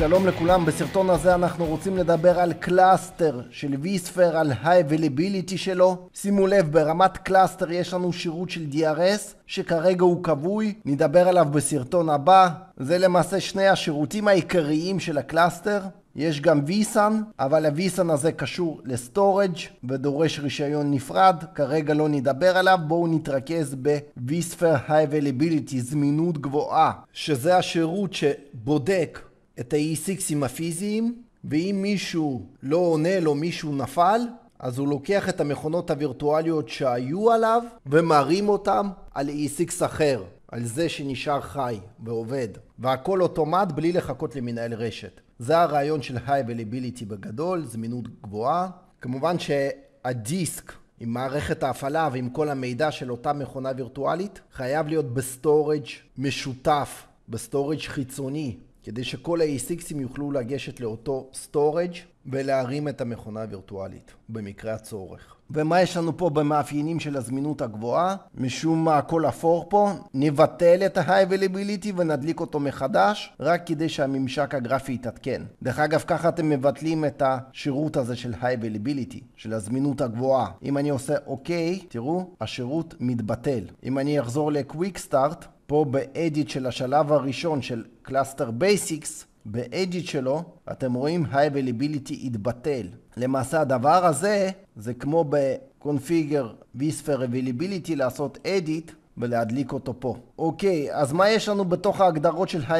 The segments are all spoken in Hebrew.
שלום לכולם, בסרטון הזה אנחנו רוצים לדבר על קלאסטר של ויספר, על ה-availability שלו. שימו לב, ברמת קלאסטר יש לנו שירות של DRS, שכרגע הוא כבוי, נדבר עליו בסרטון הבא. זה למעשה שני השירותים העיקריים של הקלאסטר. יש גם ויסן, אבל הוויסן הזה קשור לסטורג' ודורש רישיון נפרד, כרגע לא נדבר עליו, בואו נתרכז בוויספר vsphere Availability, זמינות גבוהה, שזה השירות שבודק את ה-E6ים הפיזיים, ואם מישהו לא עונה לו, מישהו נפל, אז הוא לוקח את המכונות הווירטואליות שהיו עליו ומרים אותם על E6 אחר, על זה שנשאר חי ועובד. והכל אוטומט בלי לחכות למנהל רשת. זה הרעיון של High-Availability בגדול, זמינות גבוהה. כמובן שהדיסק עם מערכת ההפעלה ועם כל המידע של אותה מכונה וירטואלית חייב להיות בסטורג' משותף, בסטורג' חיצוני כדי שכל ה-ASICים יוכלו לגשת לאותו storage ולהרים את המכונה הווירטואלית, במקרה הצורך. ומה יש לנו פה במאפיינים של הזמינות הגבוהה? משום מה הכל אפור פה, נבטל את ה-high availability ונדליק אותו מחדש, רק כדי שהממשק הגרפי יתעדכן. דרך אגב, ככה אתם מבטלים את השירות הזה של high availability, של הזמינות הגבוהה. אם אני עושה אוקיי, תראו, השירות מתבטל. אם אני אחזור ל-quick start, פה באדיט של השלב הראשון של קלאסטר בייסיקס, באדיט שלו, אתם רואים ה התבטל. למעשה הדבר הזה, זה כמו בקונפיגר ויספר אביליביליטי לעשות אדיט ולהדליק אותו פה. אוקיי, אז מה יש לנו בתוך ההגדרות של ה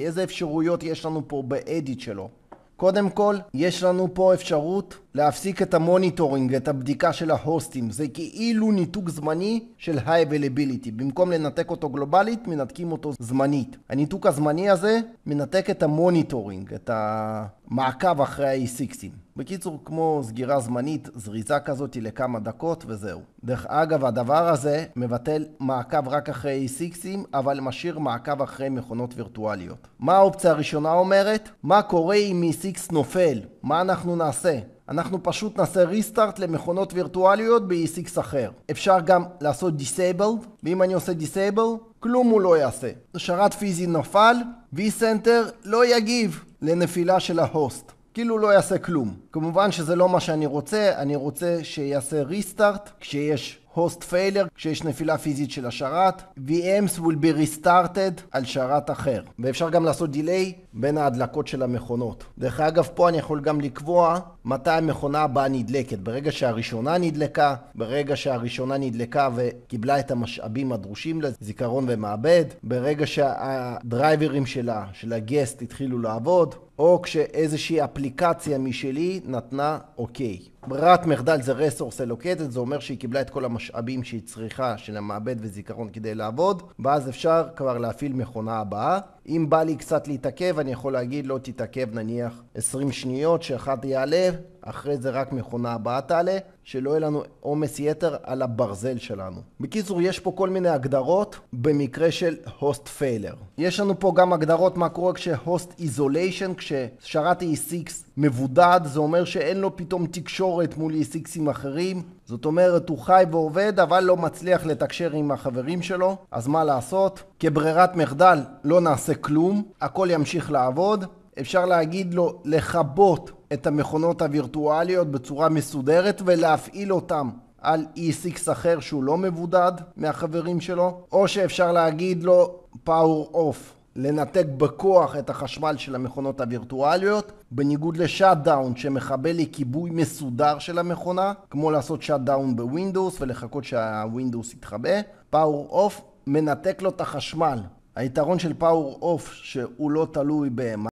איזה אפשרויות יש לנו פה באדיט שלו? קודם כל, יש לנו פה אפשרות להפסיק את המוניטורינג, את הבדיקה של ההוסטים. זה כאילו ניתוק זמני של ה-availability. במקום לנתק אותו גלובלית, מנתקים אותו זמנית. הניתוק הזמני הזה מנתק את המוניטורינג, את המעקב אחרי ה-E6ים. בקיצור, כמו סגירה זמנית, זריזה כזאת לכמה דקות וזהו. דרך אגב, הדבר הזה מבטל מעקב רק אחרי סיקסים, אבל משאיר מעקב אחרי מכונות וירטואליות. מה האופציה הראשונה אומרת? מה קורה אם E6 נופל? מה אנחנו נעשה? אנחנו פשוט נעשה ריסטארט למכונות וירטואליות ב-E6 אחר. אפשר גם לעשות Disable, ואם אני עושה Disable, כלום הוא לא יעשה. שרת פיזי נפל, V-Center לא יגיב לנפילה של ההוסט. כאילו לא יעשה כלום. כמובן שזה לא מה שאני רוצה, אני רוצה שיעשה ריסטארט כשיש הוסט פיילר, כשיש נפילה פיזית של השרת, VMs will be restarted על שרת אחר. ואפשר גם לעשות דיליי בין ההדלקות של המכונות. דרך אגב, פה אני יכול גם לקבוע מתי המכונה הבאה נדלקת. ברגע שהראשונה נדלקה, ברגע שהראשונה נדלקה וקיבלה את המשאבים הדרושים לזיכרון ומעבד, ברגע שהדרייברים שלה, של הגסט, התחילו לעבוד, או כשאיזושהי אפליקציה משלי נתנה אוקיי. ברירת מחדל זה רסורס אלוקטד, זה אומר שהיא קיבלה את כל המשאבים שהיא צריכה של המעבד וזיכרון כדי לעבוד, ואז אפשר כבר להפעיל מכונה הבאה. אם בא לי קצת להתעכב, אני יכול להגיד לא תתעכב נניח 20 שניות, שאחת יעלה, אחרי זה רק מכונה הבאה תעלה, שלא יהיה לנו עומס יתר על הברזל שלנו. בקיצור, יש פה כל מיני הגדרות במקרה של הוסט פיילר. יש לנו פה גם הגדרות מה קורה כשהוסט איזוליישן, isolation, כש 6 e מבודד, זה אומר שאין לו פתאום תקשורת מול איסיקסים אחרים, זאת אומרת הוא חי ועובד אבל לא מצליח לתקשר עם החברים שלו, אז מה לעשות? כברירת מחדל לא נעשה כלום, הכל ימשיך לעבוד, אפשר להגיד לו לכבות את המכונות הווירטואליות בצורה מסודרת ולהפעיל אותן על E6 אחר שהוא לא מבודד מהחברים שלו, או שאפשר להגיד לו power off. לנתק בכוח את החשמל של המכונות הווירטואליות, בניגוד לשאט דאון שמכבה לכיבוי מסודר של המכונה, כמו לעשות שאט דאון בווינדוס ולחכות שהווינדוס יתחבא. פאור אוף מנתק לו את החשמל. היתרון של פאור אוף שהוא לא תלוי במה